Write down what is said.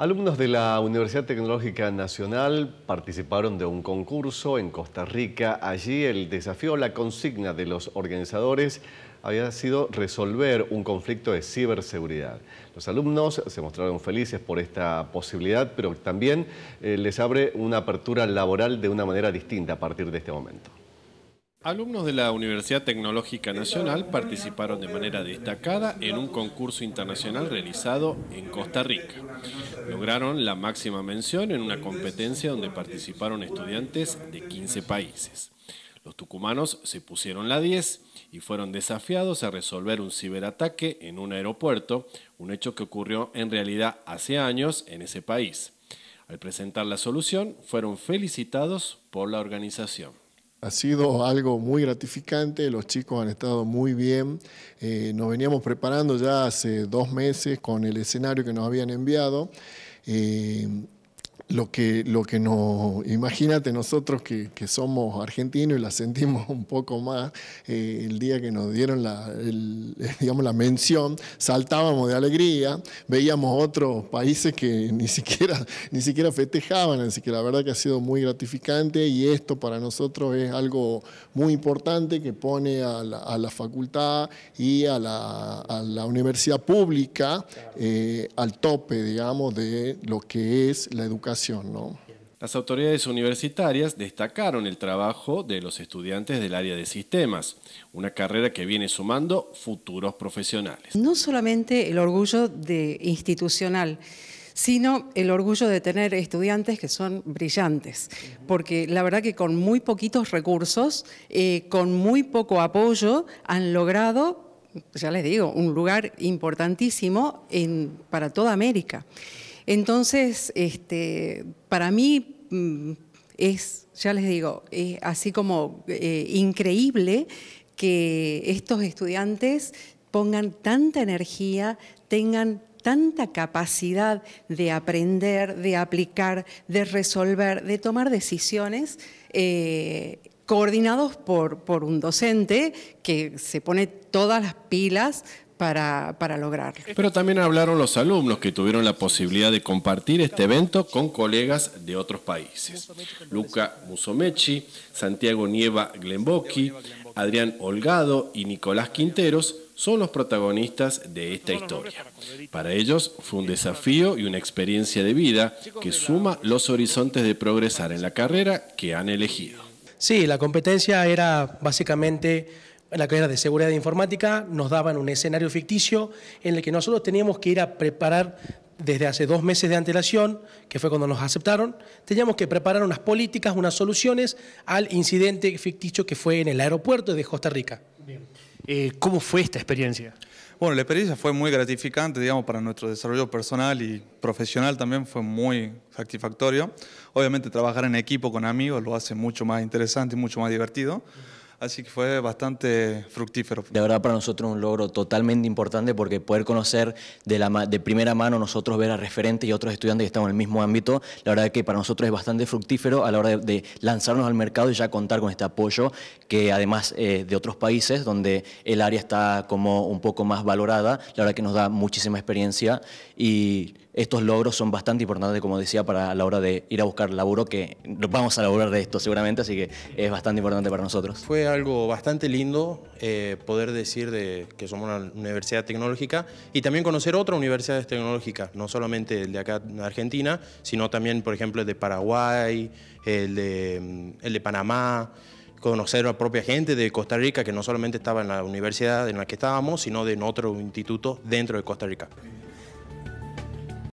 Alumnos de la Universidad Tecnológica Nacional participaron de un concurso en Costa Rica. Allí el desafío, la consigna de los organizadores había sido resolver un conflicto de ciberseguridad. Los alumnos se mostraron felices por esta posibilidad, pero también eh, les abre una apertura laboral de una manera distinta a partir de este momento. Alumnos de la Universidad Tecnológica Nacional participaron de manera destacada en un concurso internacional realizado en Costa Rica. Lograron la máxima mención en una competencia donde participaron estudiantes de 15 países. Los tucumanos se pusieron la 10 y fueron desafiados a resolver un ciberataque en un aeropuerto, un hecho que ocurrió en realidad hace años en ese país. Al presentar la solución, fueron felicitados por la organización. Ha sido algo muy gratificante, los chicos han estado muy bien. Eh, nos veníamos preparando ya hace dos meses con el escenario que nos habían enviado. Eh, lo que, lo que nos, imagínate nosotros que, que, somos argentinos y la sentimos un poco más, eh, el día que nos dieron la, eh, digamos, la mención, saltábamos de alegría, veíamos otros países que ni siquiera, ni siquiera festejaban, así que la verdad que ha sido muy gratificante y esto para nosotros es algo muy importante que pone a la, a la facultad y a la, a la universidad pública eh, al tope, digamos, de lo que es la educación las autoridades universitarias destacaron el trabajo de los estudiantes del área de sistemas, una carrera que viene sumando futuros profesionales. No solamente el orgullo de institucional, sino el orgullo de tener estudiantes que son brillantes, porque la verdad que con muy poquitos recursos, eh, con muy poco apoyo, han logrado, ya les digo, un lugar importantísimo para toda América. Entonces, este, para mí mm, es, ya les digo, es así como eh, increíble que estos estudiantes pongan tanta energía, tengan tanta capacidad de aprender, de aplicar, de resolver, de tomar decisiones, eh, coordinados por un docente que se pone todas las pilas para, lograrlo. Pero también hablaron los alumnos que tuvieron la posibilidad de compartir este evento con colegas de otros países. Luca Musomechi, Santiago Nieva Glenboki, Adrián Holgado y Nicolás Quinteros son los protagonistas de esta historia. Para ellos fue un desafío y una experiencia de vida que suma los horizontes de progresar en la carrera que han elegido. Sí, la competencia era básicamente en la carrera de seguridad informática, nos daban un escenario ficticio en el que nosotros teníamos que ir a preparar desde hace dos meses de antelación, que fue cuando nos aceptaron, teníamos que preparar unas políticas, unas soluciones al incidente ficticio que fue en el aeropuerto de Costa Rica. Eh, ¿Cómo fue esta experiencia? Bueno, la experiencia fue muy gratificante, digamos, para nuestro desarrollo personal y profesional también fue muy satisfactorio. Obviamente trabajar en equipo con amigos lo hace mucho más interesante y mucho más divertido. Así que fue bastante fructífero. De verdad para nosotros un logro totalmente importante porque poder conocer de, la, de primera mano nosotros ver a referentes y otros estudiantes que están en el mismo ámbito, la verdad que para nosotros es bastante fructífero a la hora de, lanzarnos al mercado y ya contar con este apoyo que además eh, de otros países donde el área está como un poco más valorada, la verdad que nos da muchísima experiencia y estos logros son bastante importantes, como decía, para la hora de ir a buscar laburo, que vamos a laburar de esto seguramente, así que es bastante importante para nosotros algo bastante lindo eh, poder decir de que somos una universidad tecnológica y también conocer otras universidades tecnológicas, no solamente el de acá en Argentina, sino también, por ejemplo, el de Paraguay, el de, mm, el de Panamá, conocer a propia gente de Costa Rica que no solamente estaba en la universidad en la que estábamos, sino de en otro instituto dentro de Costa Rica.